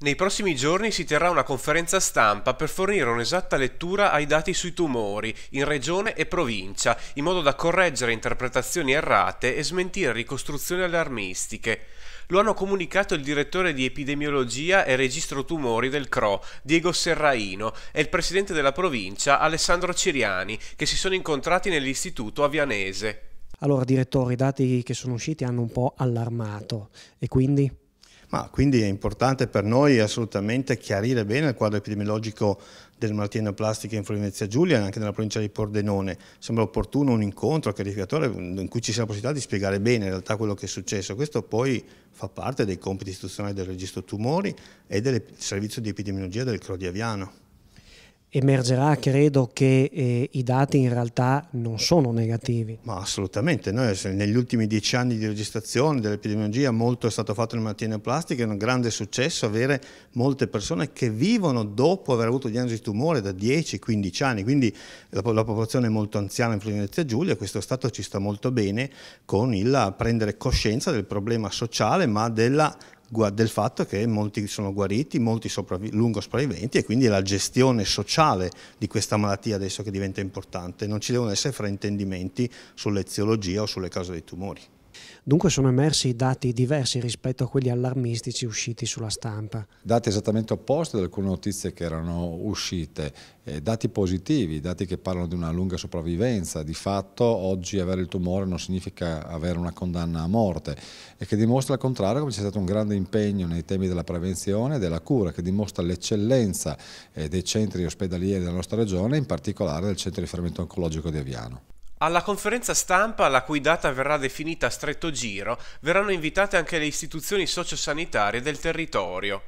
Nei prossimi giorni si terrà una conferenza stampa per fornire un'esatta lettura ai dati sui tumori in regione e provincia, in modo da correggere interpretazioni errate e smentire ricostruzioni allarmistiche. Lo hanno comunicato il direttore di epidemiologia e registro tumori del CRO, Diego Serraino, e il presidente della provincia, Alessandro Ciriani, che si sono incontrati nell'istituto avianese. Allora, direttore, i dati che sono usciti hanno un po' allarmato e quindi ma quindi è importante per noi assolutamente chiarire bene il quadro epidemiologico delle malattie neoplastiche in friuli Giulia e anche nella provincia di Pordenone. Sembra opportuno un incontro chiarificatore in cui ci sia la possibilità di spiegare bene in realtà quello che è successo. Questo poi fa parte dei compiti istituzionali del registro tumori e del servizio di epidemiologia del Crodiaviano emergerà, credo, che eh, i dati in realtà non sono negativi. Ma assolutamente, noi negli ultimi dieci anni di registrazione dell'epidemiologia molto è stato fatto nel malattie neoplastiche, è un grande successo avere molte persone che vivono dopo aver avuto diagnosi di tumore da 10-15 anni, quindi la, la, popolazione è molto anziana in Friuli Giulia, questo Stato ci sta molto bene con il prendere coscienza del problema sociale ma della del fatto che molti sono guariti, molti sopravvi- lungo sopravviventi e quindi la gestione sociale di questa malattia adesso che diventa importante, non ci devono essere fraintendimenti sull'eziologia o sulle cause dei tumori. Dunque sono emersi dati diversi rispetto a quelli allarmistici usciti sulla stampa. Dati esattamente opposti ad alcune notizie che erano uscite, eh, dati positivi, dati che parlano di una lunga sopravvivenza, di fatto oggi avere il tumore non significa avere una condanna a morte e che dimostra al contrario come c'è stato un grande impegno nei temi della prevenzione e della cura, che dimostra l'eccellenza eh, dei centri ospedalieri della nostra regione, in particolare del centro di riferimento oncologico di Aviano. Alla conferenza stampa, la cui data verrà definita a stretto giro, verranno invitate anche le istituzioni sociosanitarie del territorio.